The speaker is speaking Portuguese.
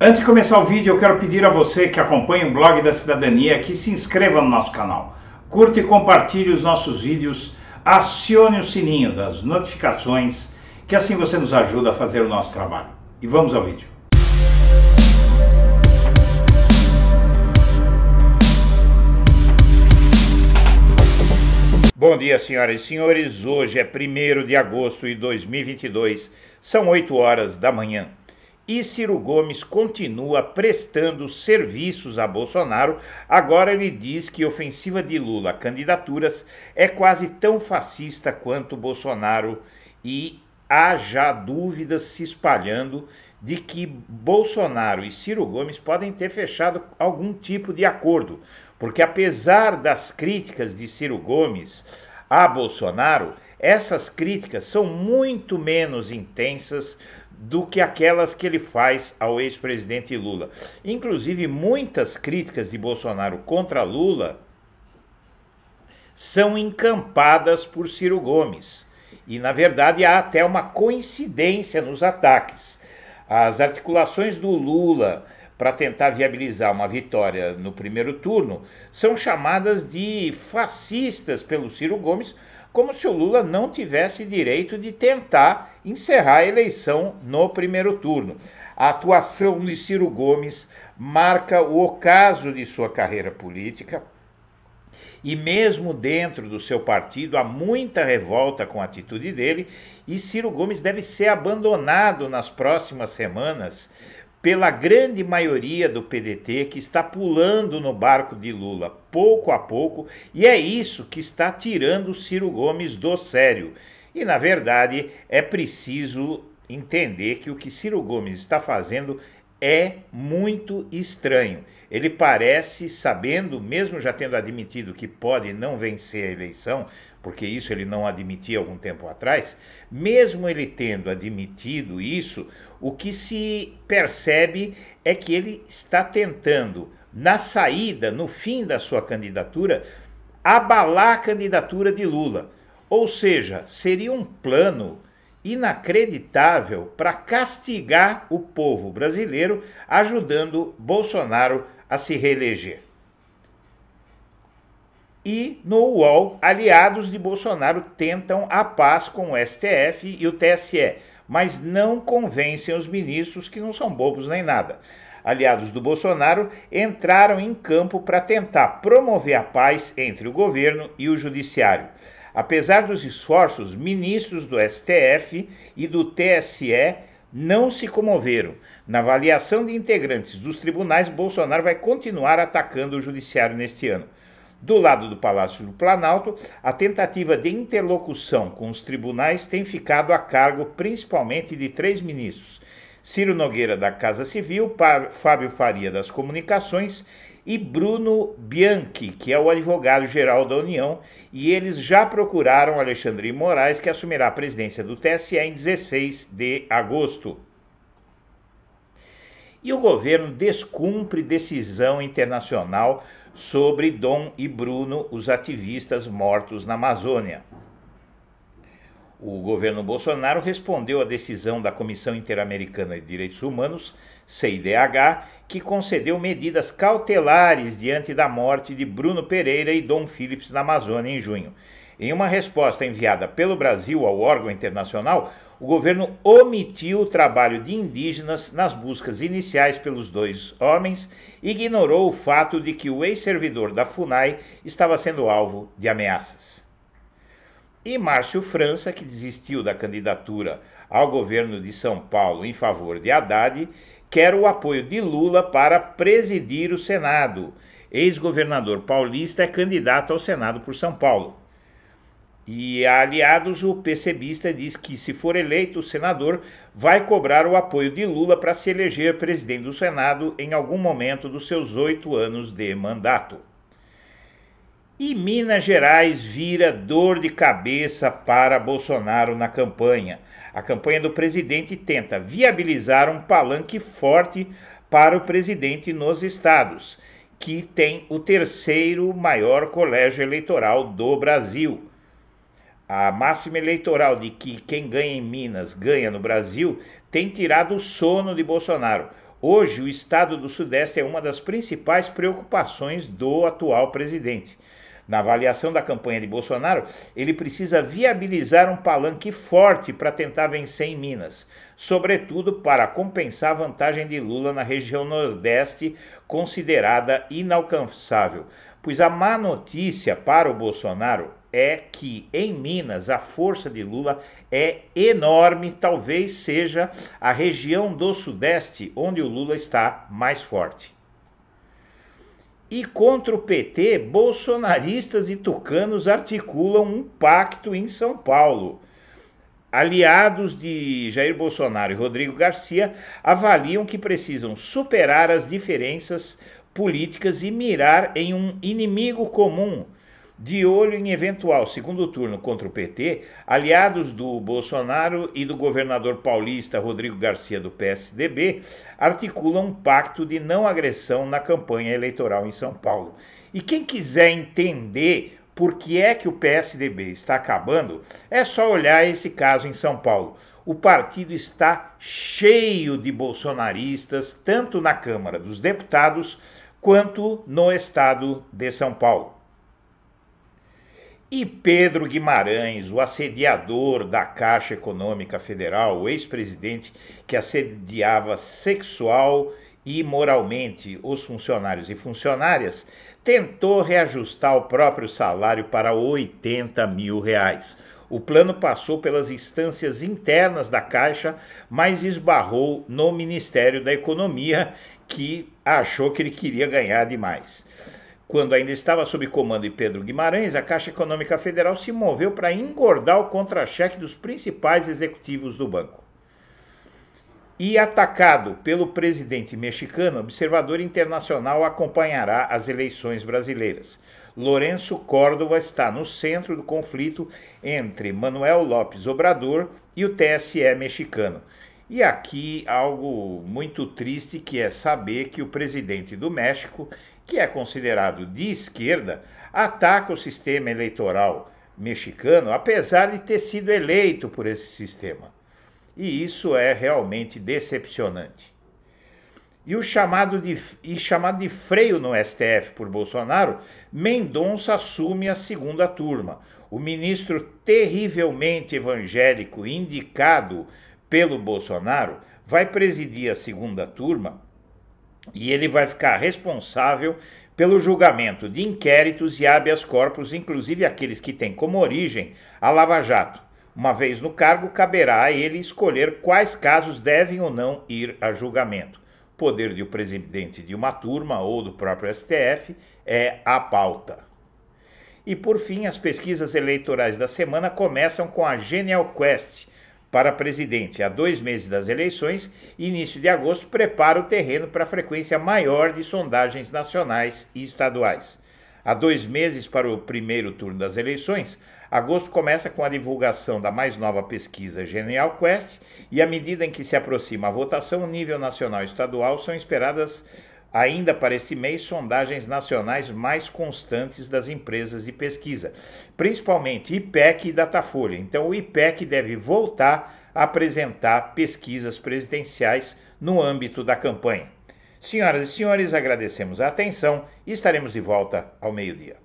Antes de começar o vídeo, eu quero pedir a você que acompanha o blog da cidadania que se inscreva no nosso canal, curta e compartilhe os nossos vídeos, acione o sininho das notificações, que assim você nos ajuda a fazer o nosso trabalho. E vamos ao vídeo. Bom dia, senhoras e senhores. Hoje é 1 de agosto de 2022, são 8 horas da manhã e Ciro Gomes continua prestando serviços a Bolsonaro. Agora ele diz que ofensiva de Lula a candidaturas é quase tão fascista quanto Bolsonaro e há já dúvidas se espalhando de que Bolsonaro e Ciro Gomes podem ter fechado algum tipo de acordo, porque apesar das críticas de Ciro Gomes a Bolsonaro, essas críticas são muito menos intensas do que aquelas que ele faz ao ex-presidente Lula. Inclusive, muitas críticas de Bolsonaro contra Lula são encampadas por Ciro Gomes. E, na verdade, há até uma coincidência nos ataques. As articulações do Lula para tentar viabilizar uma vitória no primeiro turno são chamadas de fascistas pelo Ciro Gomes, como se o Lula não tivesse direito de tentar encerrar a eleição no primeiro turno. A atuação de Ciro Gomes marca o ocaso de sua carreira política. E mesmo dentro do seu partido há muita revolta com a atitude dele, e Ciro Gomes deve ser abandonado nas próximas semanas pela grande maioria do PDT que está pulando no barco de Lula pouco a pouco, e é isso que está tirando Ciro Gomes do sério. E na verdade é preciso entender que o que Ciro Gomes está fazendo é muito estranho. Ele parece, sabendo, mesmo já tendo admitido que pode não vencer a eleição, porque isso ele não admitia algum tempo atrás, mesmo ele tendo admitido isso, o que se percebe é que ele está tentando, na saída, no fim da sua candidatura, abalar a candidatura de Lula. Ou seja, seria um plano inacreditável para castigar o povo brasileiro, ajudando Bolsonaro a se reeleger. E no UOL, aliados de Bolsonaro tentam a paz com o STF e o TSE, mas não convencem os ministros que não são bobos nem nada. Aliados do Bolsonaro entraram em campo para tentar promover a paz entre o governo e o judiciário. Apesar dos esforços, ministros do STF e do TSE não se comoveram. Na avaliação de integrantes dos tribunais, Bolsonaro vai continuar atacando o judiciário neste ano. Do lado do Palácio do Planalto, a tentativa de interlocução com os tribunais tem ficado a cargo principalmente de três ministros: Ciro Nogueira, da Casa Civil, Fábio Faria, das Comunicações e Bruno Bianchi, que é o advogado-geral da União, e eles já procuraram Alexandre Moraes, que assumirá a presidência do TSE em 16 de agosto. E o governo descumpre decisão internacional sobre Dom e Bruno, os ativistas mortos na Amazônia. O governo Bolsonaro respondeu à decisão da Comissão Interamericana de Direitos Humanos, CIDH, que concedeu medidas cautelares diante da morte de Bruno Pereira e Dom Phillips na Amazônia em junho. Em uma resposta enviada pelo Brasil ao órgão internacional, o governo omitiu o trabalho de indígenas nas buscas iniciais pelos dois homens e ignorou o fato de que o ex-servidor da FUNAI estava sendo alvo de ameaças. E Márcio França, que desistiu da candidatura ao governo de São Paulo em favor de Haddad, quer o apoio de Lula para presidir o Senado. Ex-governador paulista é candidato ao Senado por São Paulo. E a aliados, o PCBista diz que, se for eleito, o senador vai cobrar o apoio de Lula para se eleger presidente do Senado em algum momento dos seus oito anos de mandato. E Minas Gerais vira dor de cabeça para Bolsonaro na campanha. A campanha do presidente tenta viabilizar um palanque forte para o presidente nos estados, que tem o terceiro maior colégio eleitoral do Brasil. A máxima eleitoral de que quem ganha em Minas ganha no Brasil tem tirado o sono de Bolsonaro. Hoje, o estado do Sudeste é uma das principais preocupações do atual presidente na avaliação da campanha de Bolsonaro, ele precisa viabilizar um palanque forte para tentar vencer em Minas, sobretudo para compensar a vantagem de Lula na região Nordeste, considerada inalcançável. Pois a má notícia para o Bolsonaro é que em Minas a força de Lula é enorme, talvez seja a região do Sudeste onde o Lula está mais forte. E contra o PT, bolsonaristas e tucanos articulam um pacto em São Paulo. Aliados de Jair Bolsonaro e Rodrigo Garcia avaliam que precisam superar as diferenças políticas e mirar em um inimigo comum, de olho em eventual segundo turno contra o PT, aliados do Bolsonaro e do governador paulista Rodrigo Garcia do PSDB articulam um pacto de não agressão na campanha eleitoral em São Paulo. E quem quiser entender por que é que o PSDB está acabando, é só olhar esse caso em São Paulo. O partido está cheio de bolsonaristas, tanto na Câmara dos Deputados quanto no estado de São Paulo. E Pedro Guimarães, o assediador da Caixa Econômica Federal, o ex-presidente que assediava sexual e moralmente os funcionários e funcionárias, tentou reajustar o próprio salário para 80 mil reais. O plano passou pelas instâncias internas da Caixa, mas esbarrou no Ministério da Economia, que achou que ele queria ganhar demais. Quando ainda estava sob comando de Pedro Guimarães, a Caixa Econômica Federal se moveu para engordar o contra-cheque dos principais executivos do banco. E atacado pelo presidente mexicano, observador internacional acompanhará as eleições brasileiras. Lourenço Córdova está no centro do conflito entre Manuel Lopes Obrador e o TSE mexicano. E aqui algo muito triste que é saber que o presidente do México, que é considerado de esquerda, ataca o sistema eleitoral mexicano, apesar de ter sido eleito por esse sistema. E isso é realmente decepcionante. E o chamado de, e chamado de freio no STF por Bolsonaro, Mendonça assume a segunda turma. O ministro terrivelmente evangélico indicado pelo Bolsonaro vai presidir a segunda turma e ele vai ficar responsável pelo julgamento de inquéritos e habeas corpus, inclusive aqueles que têm como origem a Lava Jato. Uma vez no cargo, caberá a ele escolher quais casos devem ou não ir a julgamento. O poder do presidente de uma turma ou do próprio STF é a pauta. E por fim, as pesquisas eleitorais da semana começam com a Genial Quest para presidente há dois meses das eleições, início de agosto prepara o terreno para a frequência maior de sondagens nacionais e estaduais. Há dois meses para o primeiro turno das eleições, agosto começa com a divulgação da mais nova pesquisa Genial Quest e, à medida em que se aproxima a votação, nível nacional e estadual são esperadas Ainda para esse mês, sondagens nacionais mais constantes das empresas de pesquisa, principalmente IPEC e Datafolha. Então, o IPEC deve voltar a apresentar pesquisas presidenciais no âmbito da campanha. Senhoras e senhores, agradecemos a atenção e estaremos de volta ao meio-dia.